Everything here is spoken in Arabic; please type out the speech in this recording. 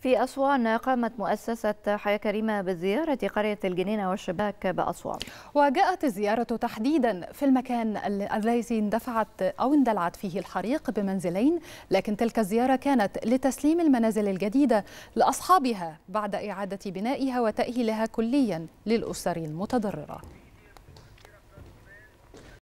في أسوان قامت مؤسسة حياة كريمة بزيارة قرية الجنينة والشباك بأسوان وجاءت الزيارة تحديدا في المكان الذي اندفعت أو اندلعت فيه الحريق بمنزلين لكن تلك الزيارة كانت لتسليم المنازل الجديدة لأصحابها بعد إعادة بنائها وتأهيلها كليا للأسر المتضررة